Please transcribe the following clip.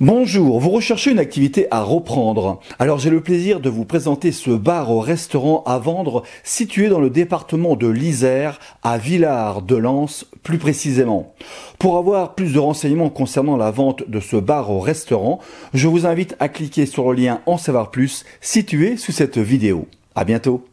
Bonjour, vous recherchez une activité à reprendre. Alors j'ai le plaisir de vous présenter ce bar au restaurant à vendre situé dans le département de l'Isère à Villars de Lens plus précisément. Pour avoir plus de renseignements concernant la vente de ce bar au restaurant, je vous invite à cliquer sur le lien en savoir plus situé sous cette vidéo. À bientôt.